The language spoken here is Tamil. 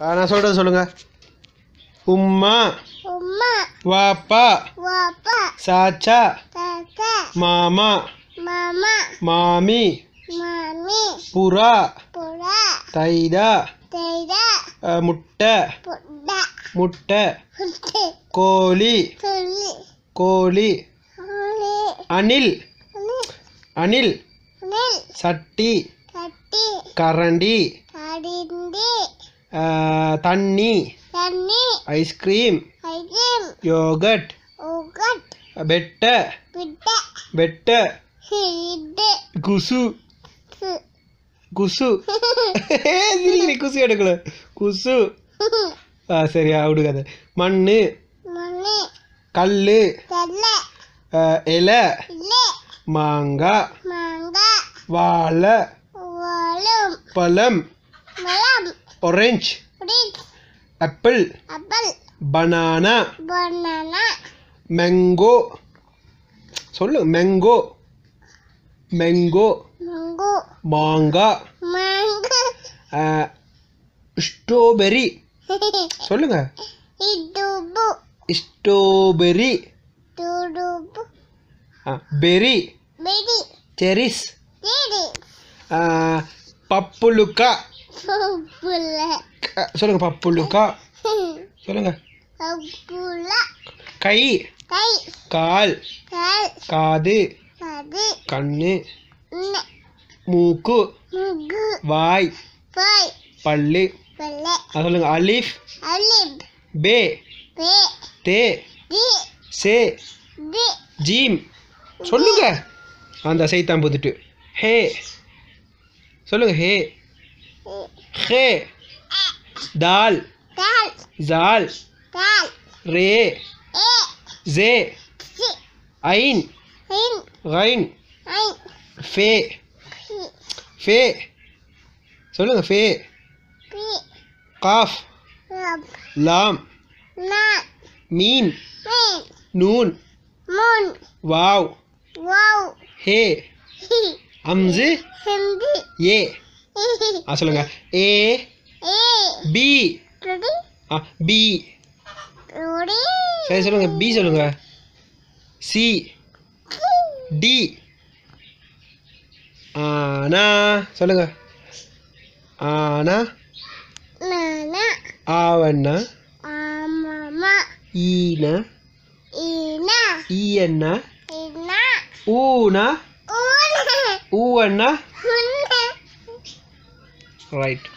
நான் சொல்றது சொல்லுங்க உம்மா உம்மா வாப்பா வாப்பா சாச்சா சாச்சா மாமா மாமா மாமி மாமி புறா புறா தைதா தைதா முட்டை முட்டை முட்டை கோழி கோழி கோழி அணில் அணில் அணில் சட்டி சட்டி கரண்டி தண்ணி தண்ணி ஐஸ்கிரீம் ஐஸ்கிரீம் யோகட் யோகட் பெட்ட ಬೆಟ್ಟ குசு குசு ಸಿರಿಗಿರಿ குசு எடுக்கல குசு ஆ சரி விடுக்காத மண் கல் இலை மாங்காய் வாழை பழம் orange orange apple apple banana banana mango சொல்லுங்க mango mango mango மாங்கா மாங்கா ஸ்ட்ராபெரி சொல்லுங்க ஸ்ட்ராபெரி பெரி பெரி செரிஸ் பப்புலுக்கா சொல்லுங்க பப்புலுக்கா சொல்லுங்க கை கால் காது கண்ணு மூக்கு வாய் பல்லு சொல்லுங்க அலிஃப் பே தே சே ஜீம் சொல்லுங்க அந்த சைத்தான் புதுட்டு ஹே சொல்லுங்க ஹே खे दाल जाल रे जे आइन गैन फे फे सुनो तो फे काफ लाम मीम नून वाव हे हमजे ये ஆ சொல்லுங்க ஏ பி ஆ பி சரி சொல்லுங்க பி சொல்லுங்க சி டி ஆனா சொல்லுங்க ஆனா ஆவண்ணா ஈனா ஈ என்ன ஊனா ஊ அண்ணா right